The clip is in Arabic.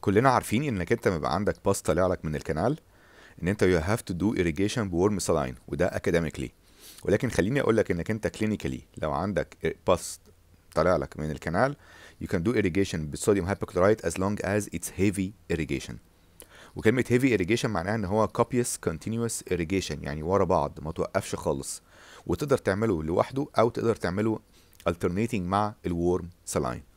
كلنا عارفين انك انت بيبقى عندك باص طالع لك من الكنال ان انت يو هاف تو دو irrigation بورم saline وده اكاديميكلي ولكن خليني اقول لك انك انت كلينيكالي لو عندك باص طالع لك من الكنال you can do irrigation بالصوديوم هايبوكلورايت as long as it's heavy irrigation وكلمة heavy irrigation معناها ان هو copious continuous irrigation يعني ورا بعض ما توقفش خالص وتقدر تعمله لوحده او تقدر تعمله alternating مع الورم saline